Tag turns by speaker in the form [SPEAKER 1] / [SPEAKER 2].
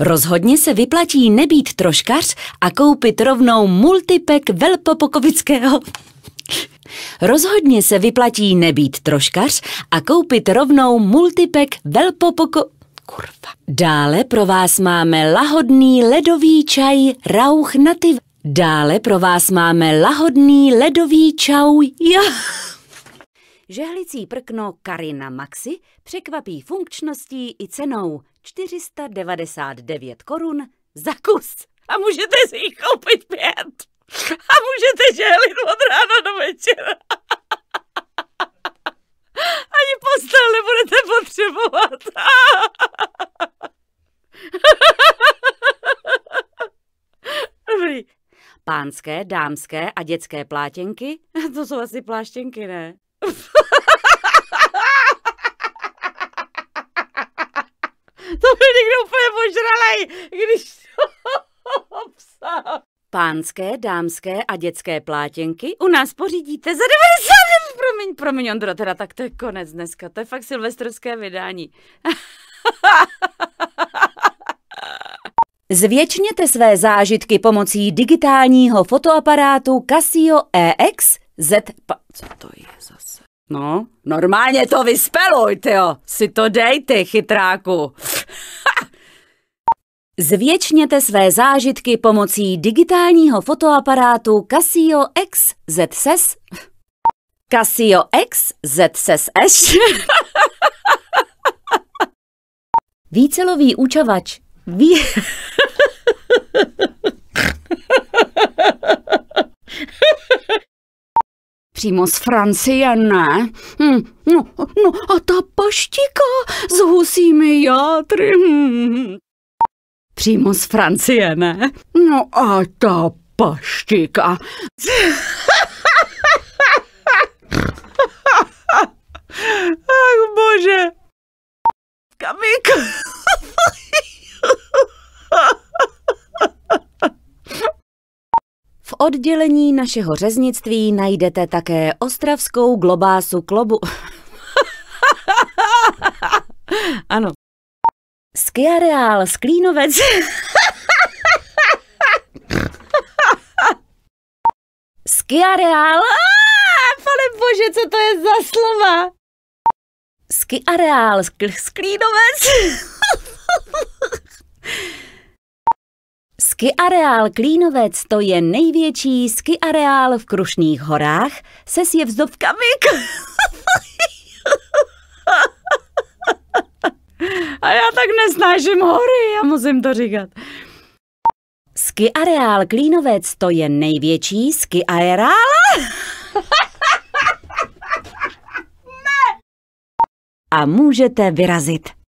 [SPEAKER 1] Rozhodně se vyplatí nebýt troškař a koupit rovnou multipek velpopokovického. Rozhodně se vyplatí nebýt troškař a koupit rovnou multipek velpopoko... Kurva. Dále pro vás máme lahodný ledový čaj Rauch Nativ. Dále pro vás máme lahodný ledový čau ja. Žehlicí prkno Karina Maxi překvapí funkčností i cenou. 499 korun za kus. A můžete si jich koupit pět. A můžete žehlit od rána do večera. Ani postel nebudete potřebovat. Dobrý. Pánské, dámské a dětské plátěnky? To jsou asi pláštěnky, ne? to byl někdo úplně požralej, když to psal. Pánské, dámské a dětské plátěnky u nás pořídíte za 90 Promiň, promiň, Ondro, teda tak to je konec dneska. To je fakt silvestrovské vydání. Zvětšněte své zážitky pomocí digitálního fotoaparátu Casio EX Z... Co to je zase? No, normálně to vyspeluj, jo. Si to dej, ty chytráku. Zvětšněte své zážitky pomocí digitálního fotoaparátu Casio X ZSS. Casio X ZSS. Vícelový učavač. Ví... přímo z Francie, ne? Hm, no, no a ta paštika s husími játry. Hm, hm. Přímo z Francie, ne? No a ta paštika. oddělení našeho řeznictví najdete také ostravskou globásu klobu... ano. Skiareál Sklínovec. Skiareál. Pane bože, co to je za slova? Skiareál Skl- Sklínovec. Ski areál Klínovec to je největší ski areál v Krušných horách se sjevzdovkami. A já tak nesnáším hory, já musím to říkat. Ski areál Klínovec to je největší ski areál? A můžete vyrazit.